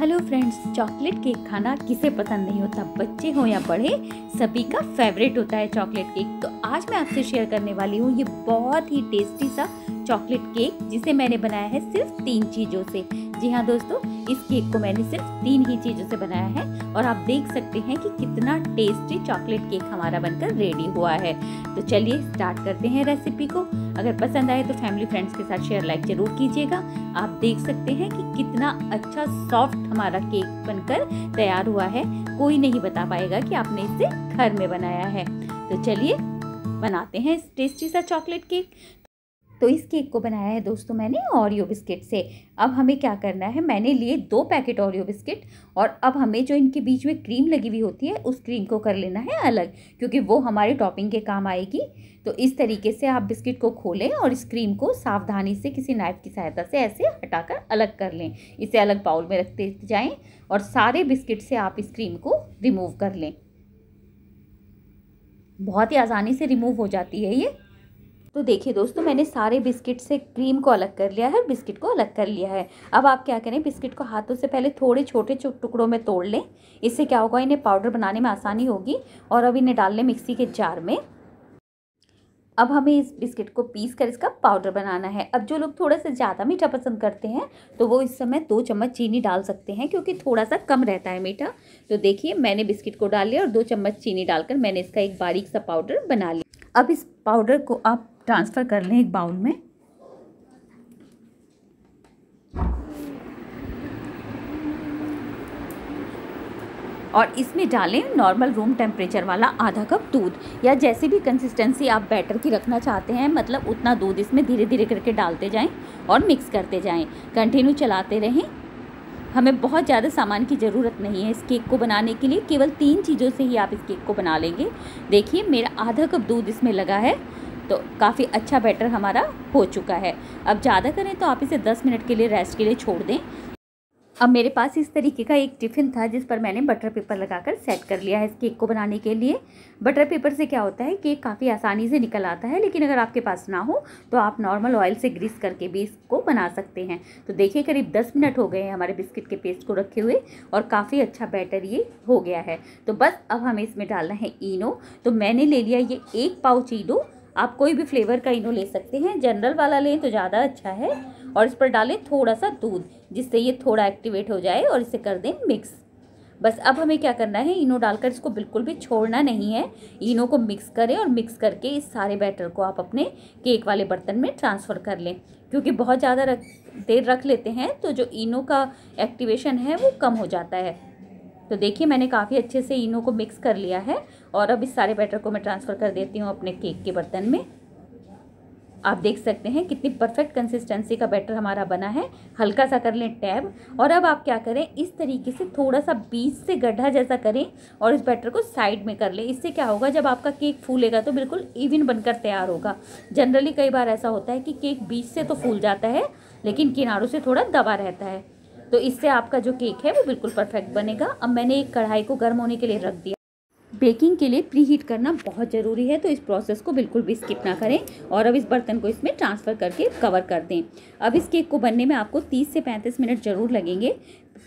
hello friends chocolate cake खाना किसे पसंद नहीं होता बच्चे हों या बड़े सभी का फेवरेट होता है चॉकलेट केक तो आज मैं आपसे शेयर करने वाली हूँ ये बहुत ही टेस्टी सा चॉकलेट केक जिसे मैंने बनाया है सिर्फ तीन चीज़ों से जी हाँ दोस्तों इस केक को मैंने सिर्फ तीन ही चीज़ों से बनाया है और आप देख सकते हैं कि कितना टेस्टी चॉकलेट केक हमारा बनकर रेडी हुआ है तो चलिए स्टार्ट करते हैं रेसिपी को अगर पसंद आए तो फैमिली फ्रेंड्स के साथ शेयर लाइक जरूर कीजिएगा आप देख सकते हैं कि कितना अच्छा सॉफ्ट हमारा केक बनकर तैयार हुआ है कोई नहीं बता पाएगा कि आपने इसे घर में बनाया है तो चलिए बनाते हैं इस टेस्टी सा चॉकलेट केक तो इस केक को बनाया है दोस्तों मैंने ओरियो बिस्किट से अब हमें क्या करना है मैंने लिए दो पैकेट ओरियो बिस्किट और अब हमें जो इनके बीच में क्रीम लगी हुई होती है उस क्रीम को कर लेना है अलग क्योंकि वो हमारे टॉपिंग के काम आएगी तो इस तरीके से आप बिस्किट को खोलें और इस क्रीम को सावधानी से किसी नाइफ की सहायता से ऐसे हटाकर अलग कर लें इसे अलग बाउल में रखते जाएँ और सारे बिस्किट से आप इस क्रीम को रिमूव कर लें बहुत ही आसानी से रिमूव हो जाती है ये तो देखिए दोस्तों मैंने सारे बिस्किट से क्रीम को अलग कर लिया है और बिस्किट को अलग कर लिया है अब आप क्या करें बिस्किट को हाथों से पहले थोड़े छोटे टुकड़ों में तोड़ लें इससे क्या होगा इन्हें पाउडर बनाने में आसानी होगी और अब इन्हें डाल लें मिक्सी के जार में अब हमें इस बिस्किट को पीस कर इसका पाउडर बनाना है अब जो लोग थोड़ा सा ज़्यादा मीठा पसंद करते हैं तो वो इस समय दो चम्मच चीनी डाल सकते हैं क्योंकि थोड़ा सा कम रहता है मीठा तो देखिए मैंने बिस्किट को डाल लिया और दो चम्मच चीनी डालकर मैंने इसका एक बारीक सा पाउडर बना लिया अब इस पाउडर को आप ट्रांसफ़र कर लें एक बाउल में और इसमें डालें नॉर्मल रूम टेम्परेचर वाला आधा कप दूध या जैसे भी कंसिस्टेंसी आप बैटर की रखना चाहते हैं मतलब उतना दूध इसमें धीरे धीरे करके डालते जाएं और मिक्स करते जाएं कंटिन्यू चलाते रहें हमें बहुत ज़्यादा सामान की ज़रूरत नहीं है इस केक को बनाने के लिए केवल तीन चीज़ों से ही आप इस केक को बना लेंगे देखिए मेरा आधा कप दूध इसमें लगा है तो काफ़ी अच्छा बैटर हमारा हो चुका है अब ज़्यादा करें तो आप इसे 10 मिनट के लिए रेस्ट के लिए छोड़ दें अब मेरे पास इस तरीके का एक टिफ़िन था जिस पर मैंने बटर पेपर लगाकर सेट कर लिया है इस केक को बनाने के लिए बटर पेपर से क्या होता है केक काफ़ी आसानी से निकल आता है लेकिन अगर आपके पास ना हो तो आप नॉर्मल ऑयल से ग्रीस करके भी इसको बना सकते हैं तो देखिए करीब दस मिनट हो गए हैं हमारे बिस्किट के पेस्ट को रखे हुए और काफ़ी अच्छा बैटर ये हो गया है तो बस अब हमें इसमें डालना है इनो तो मैंने ले लिया ये एक पाउच इनो आप कोई भी फ्लेवर का इनो ले सकते हैं जनरल वाला लें तो ज़्यादा अच्छा है और इस पर डालें थोड़ा सा दूध जिससे ये थोड़ा एक्टिवेट हो जाए और इसे कर दें मिक्स बस अब हमें क्या करना है इनो डालकर इसको बिल्कुल भी छोड़ना नहीं है इनो को मिक्स करें और मिक्स करके इस सारे बैटर को आप अपने केक वाले बर्तन में ट्रांसफ़र कर लें क्योंकि बहुत ज़्यादा रख देर रख लेते हैं तो जो इनो का एक्टिवेशन है वो कम हो जाता है तो देखिए मैंने काफ़ी अच्छे से इनो को मिक्स कर लिया है और अब इस सारे बैटर को मैं ट्रांसफ़र कर देती हूँ अपने केक के बर्तन में आप देख सकते हैं कितनी परफेक्ट कंसिस्टेंसी का बैटर हमारा बना है हल्का सा कर लें टैब और अब आप क्या करें इस तरीके से थोड़ा सा बीच से गड्ढा जैसा करें और इस बैटर को साइड में कर लें इससे क्या होगा जब आपका केक फूलेगा तो बिल्कुल इवन बनकर तैयार होगा जनरली कई बार ऐसा होता है कि केक बीच से तो फूल जाता है लेकिन किनारों से थोड़ा दबा रहता है तो इससे आपका जो केक है वो बिल्कुल परफेक्ट बनेगा अब मैंने एक कढ़ाई को गर्म होने के लिए रख दिया बेकिंग के लिए प्री हीट करना बहुत ज़रूरी है तो इस प्रोसेस को बिल्कुल भी स्किप ना करें और अब इस बर्तन को इसमें ट्रांसफ़र करके कवर कर दें अब इस केक को बनने में आपको 30 से 35 मिनट ज़रूर लगेंगे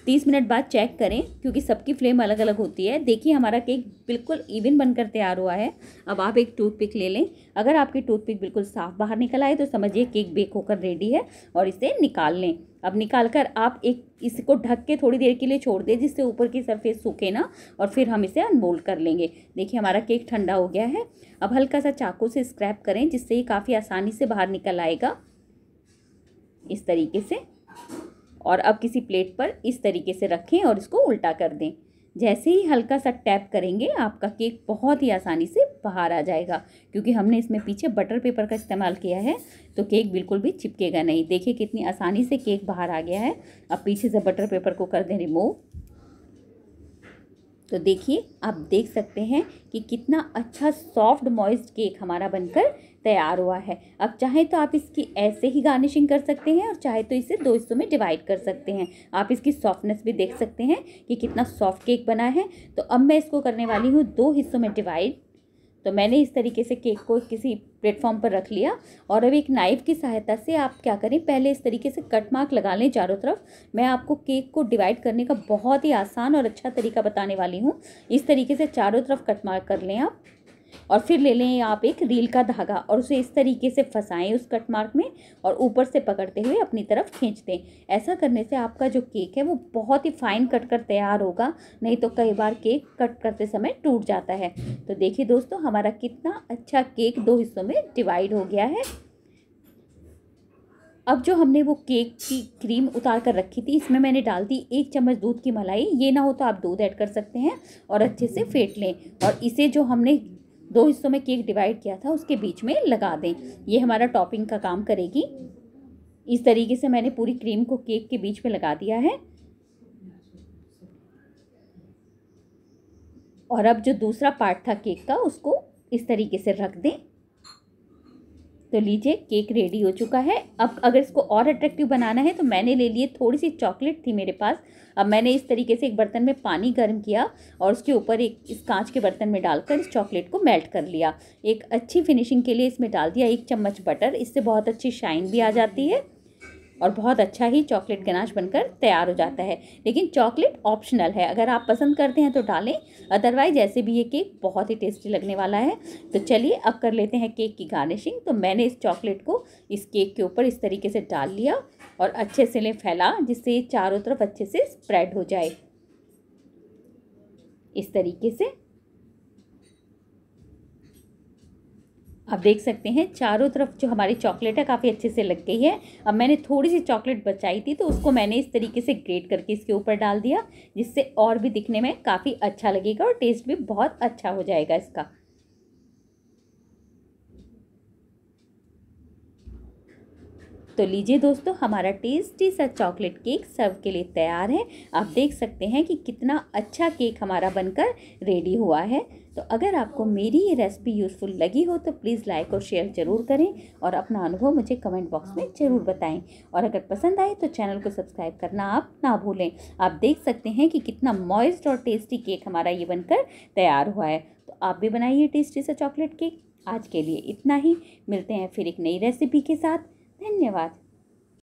30 मिनट बाद चेक करें क्योंकि सबकी फ्लेम अलग अलग होती है देखिए हमारा केक बिल्कुल इवन बनकर तैयार हुआ है अब आप एक टूथपिक ले लें अगर आपकी टूथपिक बिल्कुल साफ़ बाहर निकल आए तो समझिए केक बेक होकर रेडी है और इसे निकाल लें अब निकाल कर आप एक इसको ढक के थोड़ी देर के लिए छोड़ दें जिससे ऊपर की सरफेस सूखे ना और फिर हम इसे अनबोल्ड कर लेंगे देखिए हमारा केक ठंडा हो गया है अब हल्का सा चाकू से स्क्रैप करें जिससे ये काफ़ी आसानी से बाहर निकल आएगा इस तरीके से और अब किसी प्लेट पर इस तरीके से रखें और इसको उल्टा कर दें जैसे ही हल्का सा टैप करेंगे आपका केक बहुत ही आसानी से बाहर आ जाएगा क्योंकि हमने इसमें पीछे बटर पेपर का इस्तेमाल किया है तो केक बिल्कुल भी चिपकेगा नहीं देखिए कितनी आसानी से केक बाहर आ गया है अब पीछे से बटर पेपर को कर दें रिमूव तो देखिए आप देख सकते हैं कि कितना अच्छा सॉफ्ट मॉइस्ट केक हमारा बनकर तैयार हुआ है अब चाहे तो आप इसकी ऐसे ही गार्निशिंग कर सकते हैं और चाहे तो इसे दो हिस्सों में डिवाइड कर सकते हैं आप इसकी सॉफ्टनेस भी देख सकते हैं कि कितना सॉफ्ट केक बना है तो अब मैं इसको करने वाली हूँ दो हिस्सों में डिवाइड तो मैंने इस तरीके से केक को किसी प्लेटफॉर्म पर रख लिया और अब एक नाइफ़ की सहायता से आप क्या करें पहले इस तरीके से कट मार्क लगा लें चारों तरफ मैं आपको केक को डिवाइड करने का बहुत ही आसान और अच्छा तरीका बताने वाली हूँ इस तरीके से चारों तरफ कट मार्क कर लें आप और फिर ले लें आप एक रील का धागा और उसे इस तरीके से फंसाएं उस कट मार्क में और ऊपर से पकड़ते हुए अपनी तरफ खींच दें ऐसा करने से आपका जो केक है वो बहुत ही फाइन कट कर तैयार होगा नहीं तो कई बार केक कट करते समय टूट जाता है तो देखिए दोस्तों हमारा कितना अच्छा केक दो हिस्सों में डिवाइड हो गया है अब जो हमने वो केक की क्रीम उतार कर रखी थी इसमें मैंने डाल दी एक चम्मच दूध की मलाई ये ना हो तो आप दूध ऐड कर सकते हैं और अच्छे से फेंट लें और इसे जो हमने दो हिस्सों में केक डिवाइड किया था उसके बीच में लगा दें ये हमारा टॉपिंग का काम करेगी इस तरीके से मैंने पूरी क्रीम को केक के बीच में लगा दिया है और अब जो दूसरा पार्ट था केक का उसको इस तरीके से रख दें तो लीजिए केक रेडी हो चुका है अब अगर इसको और अट्रैक्टिव बनाना है तो मैंने ले लिए थोड़ी सी चॉकलेट थी मेरे पास अब मैंने इस तरीके से एक बर्तन में पानी गर्म किया और उसके ऊपर एक इस कांच के बर्तन में डालकर इस चॉकलेट को मेल्ट कर लिया एक अच्छी फिनिशिंग के लिए इसमें डाल दिया एक चम्मच बटर इससे बहुत अच्छी शाइन भी आ जाती है और बहुत अच्छा ही चॉकलेट गनाश बनकर तैयार हो जाता है लेकिन चॉकलेट ऑप्शनल है अगर आप पसंद करते हैं तो डालें अदरवाइज ऐसे भी ये केक बहुत ही टेस्टी लगने वाला है तो चलिए अब कर लेते हैं केक की गार्निशिंग तो मैंने इस चॉकलेट को इस केक के ऊपर इस तरीके से डाल लिया और अच्छे से ले फैला जिससे चारों तरफ अच्छे से स्प्रेड हो जाए इस तरीके से आप देख सकते हैं चारों तरफ जो हमारी चॉकलेट है काफ़ी अच्छे से लग गई है अब मैंने थोड़ी सी चॉकलेट बचाई थी तो उसको मैंने इस तरीके से ग्रेट करके इसके ऊपर डाल दिया जिससे और भी दिखने में काफ़ी अच्छा लगेगा और टेस्ट भी बहुत अच्छा हो जाएगा इसका तो लीजिए दोस्तों हमारा टेस्टी सा चॉकलेट केक सर्व के लिए तैयार है आप देख सकते हैं कि कितना अच्छा केक हमारा बनकर रेडी हुआ है तो अगर आपको मेरी ये रेसिपी यूज़फुल लगी हो तो प्लीज़ लाइक और शेयर ज़रूर करें और अपना अनुभव मुझे कमेंट बॉक्स में ज़रूर बताएं और अगर पसंद आए तो चैनल को सब्सक्राइब करना आप ना भूलें आप देख सकते हैं कि कितना मॉइस्ट और टेस्टी केक हमारा ये बनकर तैयार हुआ है तो आप भी बनाइए टेस्टी सा चॉकलेट केक आज के लिए इतना ही मिलते हैं फिर एक नई रेसिपी के साथ धन्यवाद